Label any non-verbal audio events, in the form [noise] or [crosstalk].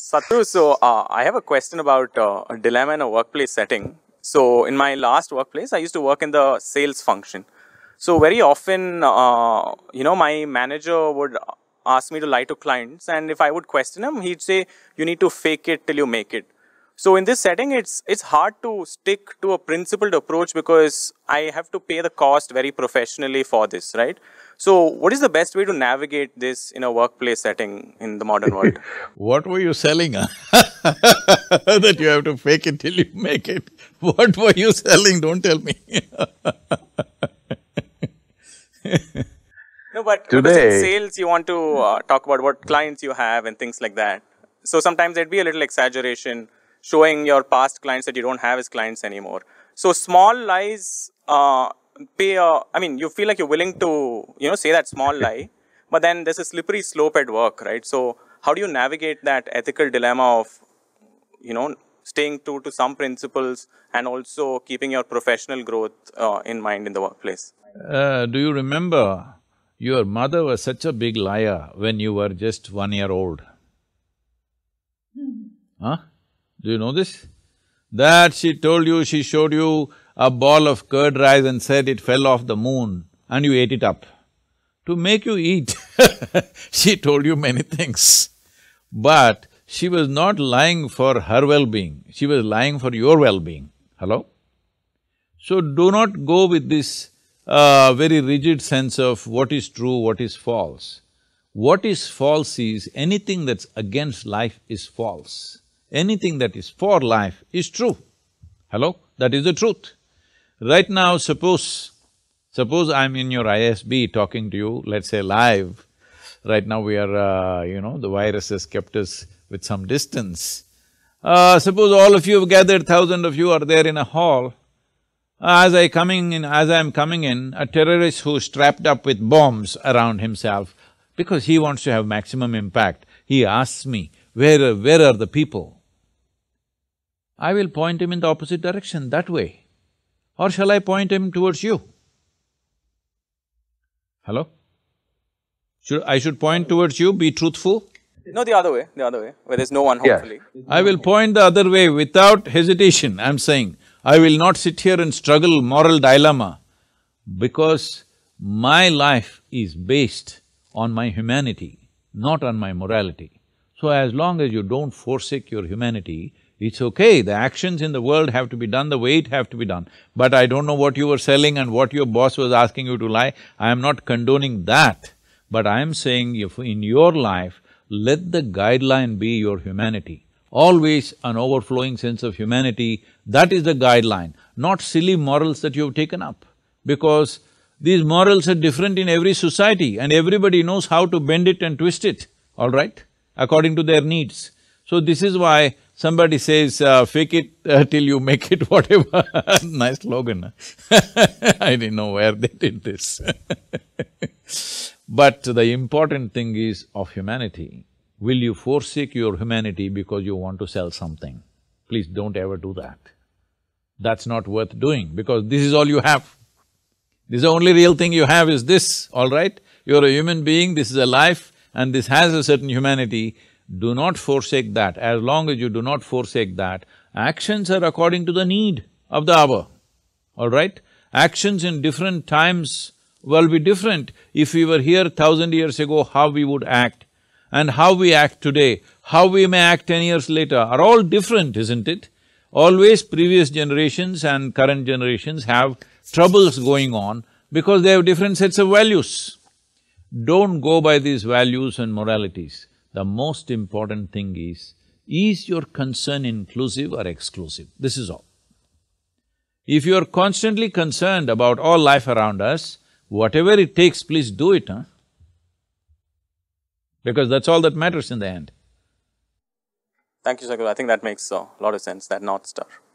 Satru, so uh, I have a question about uh, a dilemma in a workplace setting. So in my last workplace, I used to work in the sales function. So very often, uh, you know, my manager would ask me to lie to clients and if I would question him, he'd say, you need to fake it till you make it. So in this setting, it's it's hard to stick to a principled approach because I have to pay the cost very professionally for this, right? So what is the best way to navigate this in a workplace setting in the modern world? [laughs] what were you selling? [laughs] that you have to fake it till you make it. What were you selling? Don't tell me. [laughs] no, but Today, sales, you want to uh, talk about what clients you have and things like that. So sometimes there'd be a little exaggeration showing your past clients that you don't have as clients anymore. So small lies uh, pay a, uh, I mean, you feel like you're willing to, you know, say that small lie, but then there's a slippery slope at work, right? So how do you navigate that ethical dilemma of, you know, staying true to some principles and also keeping your professional growth uh, in mind in the workplace? Uh, do you remember your mother was such a big liar when you were just one year old? Hmm. Huh? Do you know this? That she told you, she showed you a ball of curd rice and said it fell off the moon and you ate it up. To make you eat [laughs] she told you many things. But she was not lying for her well-being, she was lying for your well-being. Hello? So do not go with this uh, very rigid sense of what is true, what is false. What is false is anything that's against life is false anything that is for life is true. Hello? That is the truth. Right now, suppose, suppose I'm in your ISB talking to you, let's say live. Right now we are, uh, you know, the virus has kept us with some distance. Uh, suppose all of you have gathered, thousand of you are there in a hall. As I coming in, as I'm coming in, a terrorist who's strapped up with bombs around himself, because he wants to have maximum impact, he asks me, where, where are the people? I will point him in the opposite direction that way. Or shall I point him towards you? Hello? Should I should point towards you, be truthful? No, the other way, the other way, where there's no one hopefully. Yeah. I will point the other way without hesitation, I'm saying. I will not sit here and struggle moral dilemma because my life is based on my humanity, not on my morality. So as long as you don't forsake your humanity, it's okay, the actions in the world have to be done the way it have to be done. But I don't know what you were selling and what your boss was asking you to lie, I am not condoning that. But I am saying if in your life, let the guideline be your humanity. Always an overflowing sense of humanity, that is the guideline, not silly morals that you've taken up. Because these morals are different in every society and everybody knows how to bend it and twist it, all right, according to their needs. So this is why Somebody says, uh, fake it uh, till you make it, [laughs] whatever. [laughs] nice slogan. [laughs] I didn't know where they did this. but the important thing is of humanity, will you forsake your humanity because you want to sell something? Please don't ever do that. That's not worth doing because this is all you have. This is the only real thing you have is this, all right? You're a human being, this is a life and this has a certain humanity, do not forsake that. As long as you do not forsake that, actions are according to the need of the hour, all right? Actions in different times will be different. If we were here thousand years ago, how we would act and how we act today, how we may act ten years later are all different, isn't it? Always previous generations and current generations have troubles going on because they have different sets of values. Don't go by these values and moralities the most important thing is, is your concern inclusive or exclusive? This is all. If you are constantly concerned about all life around us, whatever it takes, please do it, huh? Because that's all that matters in the end. Thank you, Sagar. I think that makes uh, a lot of sense, that North Star.